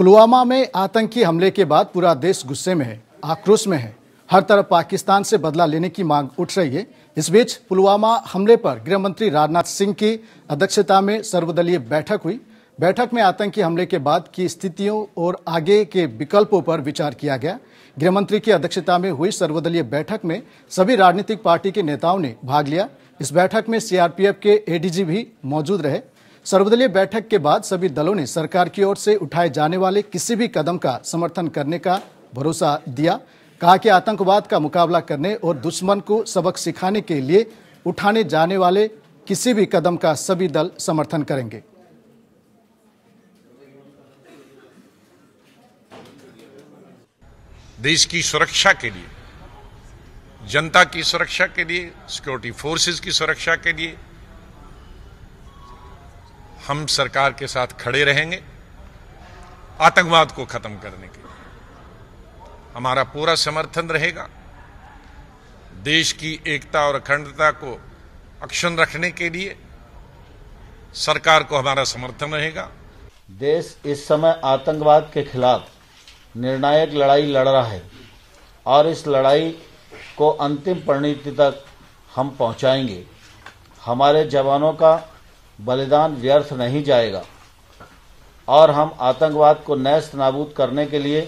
पुलवामा में आतंकी हमले के बाद पूरा देश गुस्से में है आक्रोश में है हर तरफ पाकिस्तान से बदला लेने की मांग उठ रही है इस बीच पुलवामा हमले पर गृह मंत्री राजनाथ सिंह की अध्यक्षता में सर्वदलीय बैठक हुई बैठक में आतंकी हमले के बाद की स्थितियों और आगे के विकल्पों पर विचार किया गया गृह मंत्री की अध्यक्षता में हुई सर्वदलीय बैठक में सभी राजनीतिक पार्टी के नेताओं ने भाग लिया इस बैठक में सीआरपीएफ के एडीजी भी मौजूद रहे सर्वदलीय बैठक के बाद सभी दलों ने सरकार की ओर से उठाए जाने वाले किसी भी कदम का समर्थन करने का भरोसा दिया कहा कि आतंकवाद का मुकाबला करने और दुश्मन को सबक सिखाने के लिए उठाने जाने वाले किसी भी कदम का सभी दल समर्थन करेंगे देश की सुरक्षा के लिए जनता की सुरक्षा के लिए सिक्योरिटी फोर्सेस की सुरक्षा के लिए हम सरकार के साथ खड़े रहेंगे आतंकवाद को खत्म करने के लिए हमारा पूरा समर्थन रहेगा देश की एकता और अखंडता को अक्षुण रखने के लिए सरकार को हमारा समर्थन रहेगा देश इस समय आतंकवाद के खिलाफ निर्णायक लड़ाई लड़ रहा है और इस लड़ाई को अंतिम परिणति तक हम पहुंचाएंगे हमारे जवानों का बलिदान व्यर्थ नहीं जाएगा और हम आतंकवाद को नैस्त नाबूद करने के लिए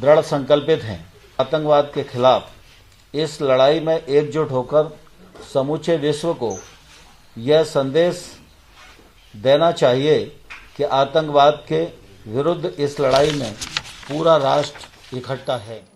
दृढ़ संकल्पित हैं आतंकवाद के खिलाफ इस लड़ाई में एकजुट होकर समूचे विश्व को यह संदेश देना चाहिए कि आतंकवाद के विरुद्ध इस लड़ाई में पूरा राष्ट्र इकट्ठा है